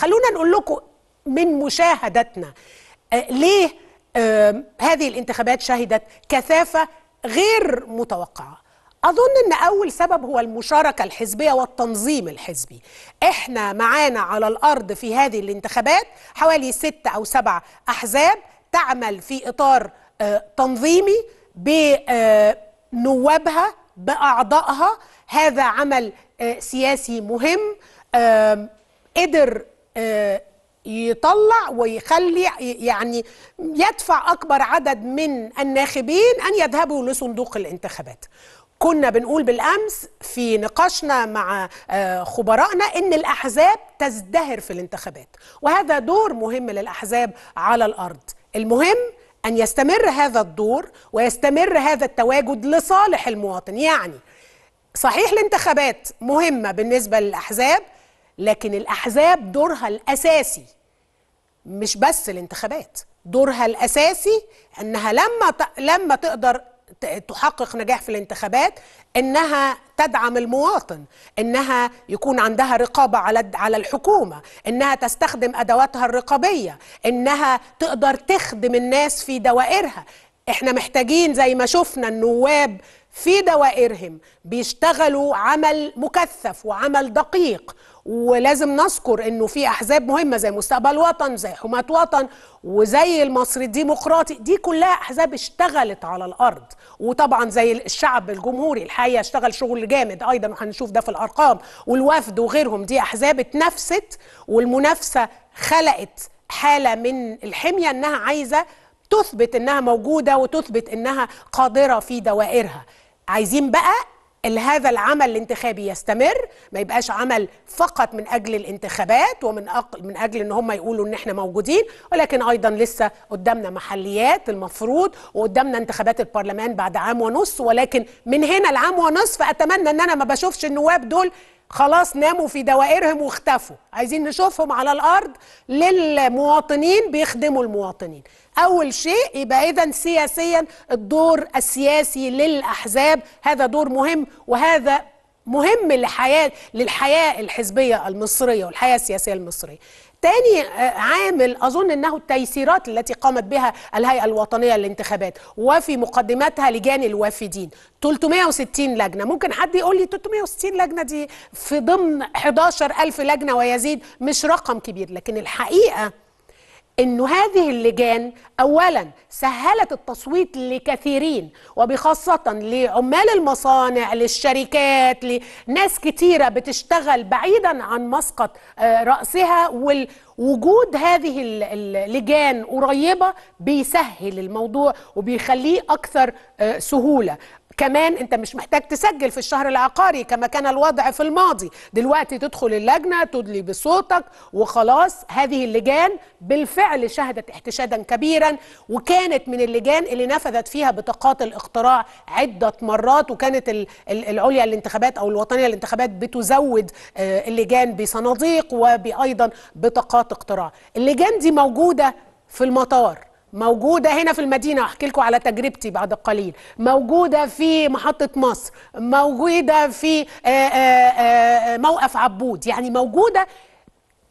خلونا نقول لكم من مشاهدتنا آه، ليه آه، هذه الانتخابات شهدت كثافة غير متوقعة أظن أن أول سبب هو المشاركة الحزبية والتنظيم الحزبي إحنا معانا على الأرض في هذه الانتخابات حوالي ست أو سبع أحزاب تعمل في إطار آه، تنظيمي بنوابها بأعضائها هذا عمل سياسي مهم قدر آه، يطلع ويخلي يعني يدفع أكبر عدد من الناخبين أن يذهبوا لصندوق الانتخابات كنا بنقول بالامس في نقاشنا مع آه، خبرائنا ان الاحزاب تزدهر في الانتخابات وهذا دور مهم للاحزاب على الارض المهم ان يستمر هذا الدور ويستمر هذا التواجد لصالح المواطن يعني صحيح الانتخابات مهمه بالنسبه للاحزاب لكن الاحزاب دورها الاساسي مش بس الانتخابات دورها الاساسي انها لما لما تقدر تحقق نجاح في الانتخابات انها تدعم المواطن انها يكون عندها رقابه على على الحكومه انها تستخدم ادواتها الرقابيه انها تقدر تخدم الناس في دوائرها احنا محتاجين زي ما شفنا النواب في دوائرهم بيشتغلوا عمل مكثف وعمل دقيق ولازم نذكر انه في احزاب مهمه زي مستقبل وطن زي حماة وطن وزي المصري الديمقراطي دي كلها احزاب اشتغلت على الارض وطبعا زي الشعب الجمهوري الحقيقه اشتغل شغل جامد ايضا وهنشوف ده في الارقام والوفد وغيرهم دي احزاب اتنافست والمنافسه خلقت حاله من الحميه انها عايزه تثبت انها موجوده وتثبت انها قادره في دوائرها عايزين بقى هذا العمل الانتخابي يستمر ما يبقاش عمل فقط من اجل الانتخابات ومن أقل من اجل ان هم يقولوا ان احنا موجودين ولكن ايضا لسه قدامنا محليات المفروض وقدامنا انتخابات البرلمان بعد عام ونص ولكن من هنا لعام ونص فاتمنى ان انا ما بشوفش النواب دول خلاص ناموا في دوائرهم واختفوا عايزين نشوفهم على الارض للمواطنين بيخدموا المواطنين اول شيء يبقى اذا سياسيا الدور السياسي للاحزاب هذا دور مهم وهذا مهم لحياه للحياه الحزبيه المصريه والحياه السياسيه المصريه تاني آه، عامل أظن أنه التيسيرات التي قامت بها الهيئة الوطنية للانتخابات وفي مقدمتها لجان الوافدين 360 لجنة ممكن حد يقول لي 360 لجنة دي في ضمن 11000 لجنة ويزيد مش رقم كبير لكن الحقيقة انه هذه اللجان اولا سهلت التصويت لكثيرين وبخاصه لعمال المصانع للشركات لناس كتيره بتشتغل بعيدا عن مسقط آه، راسها ووجود هذه اللجان قريبه بيسهل الموضوع وبيخليه اكثر آه، سهوله كمان انت مش محتاج تسجل في الشهر العقاري كما كان الوضع في الماضي دلوقتي تدخل اللجنه تدلي بصوتك وخلاص هذه اللجان بالفعل شهدت احتشادا كبيرا وكانت من اللجان اللي نفذت فيها بطاقات الاقتراع عده مرات وكانت العليا الانتخابات او الوطنيه الانتخابات بتزود آه، اللجان بصناديق وبايضا بطاقات اقتراع اللجان دي موجوده في المطار موجودة هنا في المدينة أحكي لكم على تجربتي بعد قليل موجودة في محطة مصر موجودة في آه، آه، آه، موقف عبود يعني موجودة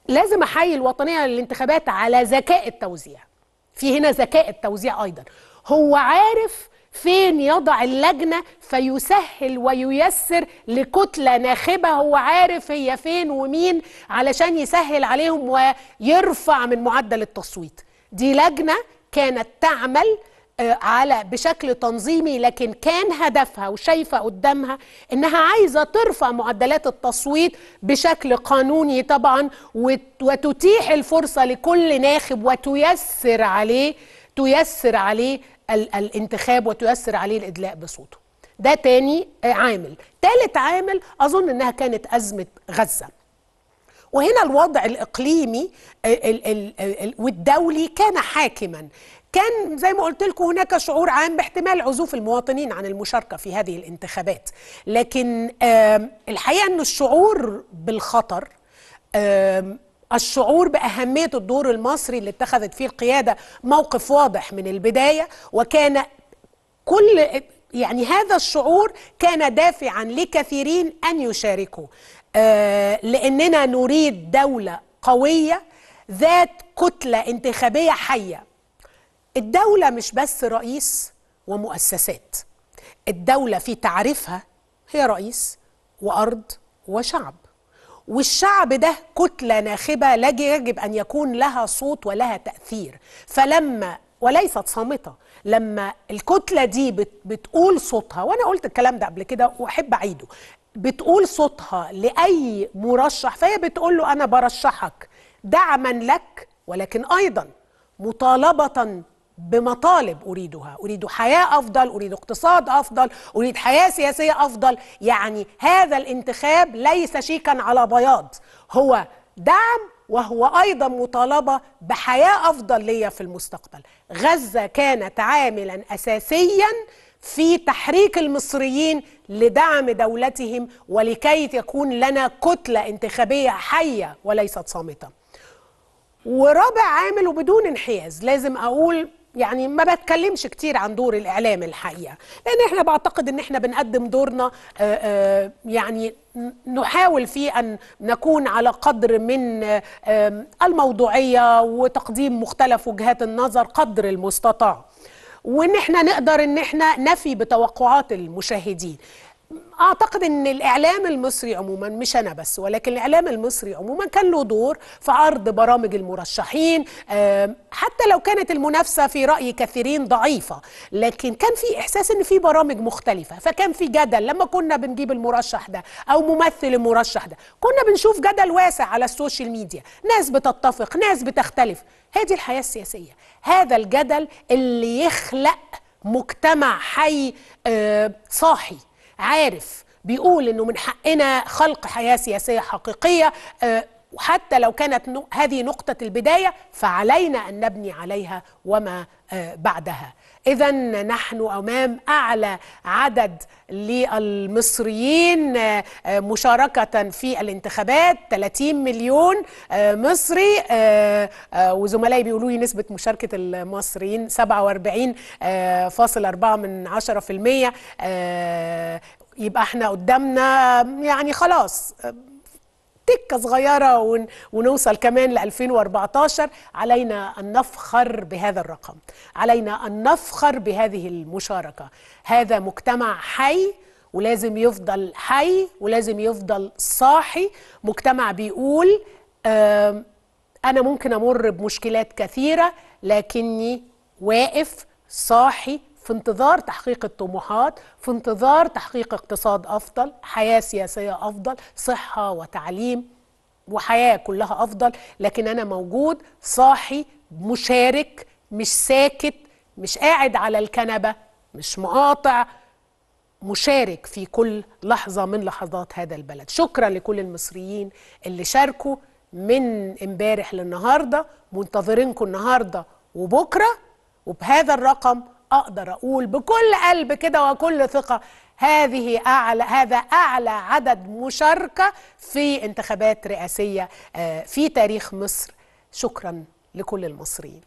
لازم أحيي الوطنية للانتخابات على ذكاء التوزيع في هنا ذكاء التوزيع أيضا هو عارف فين يضع اللجنة فيسهل وييسر لكتلة ناخبة هو عارف هي فين ومين علشان يسهل عليهم ويرفع من معدل التصويت دي لجنة كانت تعمل آه، على بشكل تنظيمي لكن كان هدفها وشايفه قدامها انها عايزه ترفع معدلات التصويت بشكل قانوني طبعا وتتيح الفرصه لكل ناخب وتيسر عليه تيسر عليه الانتخاب وتيسر عليه الادلاء بصوته ده تاني آه، عامل تالت عامل اظن انها كانت ازمه غزه وهنا الوضع الإقليمي آه، والدولي كان حاكما كان زي ما قلت لكم هناك شعور عام باحتمال عزوف المواطنين عن المشاركة في هذه الانتخابات لكن الحقيقة أن الشعور بالخطر الشعور بأهمية الدور المصري اللي اتخذت فيه القيادة موقف واضح من البداية وكان كل يعني هذا الشعور كان دافعا لكثيرين أن يشاركوا آه، لاننا نريد دوله قويه ذات كتله انتخابيه حيه الدوله مش بس رئيس ومؤسسات الدوله في تعريفها هي رئيس وارض وشعب والشعب ده كتلة ناخبة يجب أن يكون لها صوت ولها تأثير فلما وليست صامتة لما الكتلة دي بتقول صوتها وأنا قلت الكلام ده قبل كده وأحب أعيده بتقول صوتها لاي مرشح فهي بتقول له انا برشحك دعما لك ولكن ايضا مطالبه بمطالب اريدها اريد حياه افضل اريد اقتصاد افضل اريد حياه سياسيه افضل يعني هذا الانتخاب ليس شيكا على بياض هو دعم وهو ايضا مطالبه بحياه افضل ليا في المستقبل غزه كانت عاملا اساسيا في تحريك المصريين لدعم دولتهم ولكي تكون لنا كتلة انتخابية حية وليست صامتة ورابع عامل وبدون انحياز لازم أقول يعني ما بتكلمش كتير عن دور الإعلام الحقيقة لأن احنا بعتقد ان احنا بنقدم دورنا آه، آه، يعني نحاول فيه أن نكون على قدر من الموضوعية وتقديم مختلف وجهات النظر قدر المستطاع وان احنا نقدر ان احنا نفي بتوقعات المشاهدين اعتقد ان الاعلام المصري عموما مش انا بس ولكن الاعلام المصري عموما كان له دور في عرض برامج المرشحين حتى لو كانت المنافسه في راي كثيرين ضعيفه لكن كان في احساس ان في برامج مختلفه فكان في جدل لما كنا بنجيب المرشح ده او ممثل المرشح ده كنا بنشوف جدل واسع على السوشيال ميديا ناس بتتفق ناس بتختلف هذه الحياه السياسيه هذا الجدل اللي يخلق مجتمع حي صاحي عارف بيقول انه من حقنا خلق حياه سياسيه حقيقيه آه، وحتى لو كانت هذه نقطه البدايه فعلينا ان نبني عليها وما آه، بعدها إذا نحن أمام أعلى عدد للمصريين آه، مشاركة في الانتخابات 30 مليون آه، مصري آه، وزملائي بيقولوا لي نسبة مشاركة المصريين 47.4 من 10% يبقى احنا قدامنا يعني خلاص تكه صغيره ونوصل كمان ل 2014 علينا ان نفخر بهذا الرقم علينا ان نفخر بهذه المشاركه هذا مجتمع حي ولازم يفضل حي ولازم يفضل صاحي مجتمع بيقول انا ممكن امر بمشكلات كثيره لكني واقف صاحي في انتظار تحقيق الطموحات في انتظار تحقيق اقتصاد افضل حياه سياسيه افضل صحه وتعليم وحياه كلها افضل لكن انا موجود صاحي مشارك مش ساكت مش قاعد على الكنبه مش مقاطع مشارك في كل لحظه من لحظات هذا البلد شكرا لكل المصريين اللي شاركوا من امبارح للنهارده منتظرينكم النهارده وبكره وبهذا الرقم اقدر اقول بكل قلب كده وكل ثقه هذه اعلى هذا اعلى عدد مشاركه في انتخابات رئاسيه آه، في تاريخ مصر شكرا لكل المصريين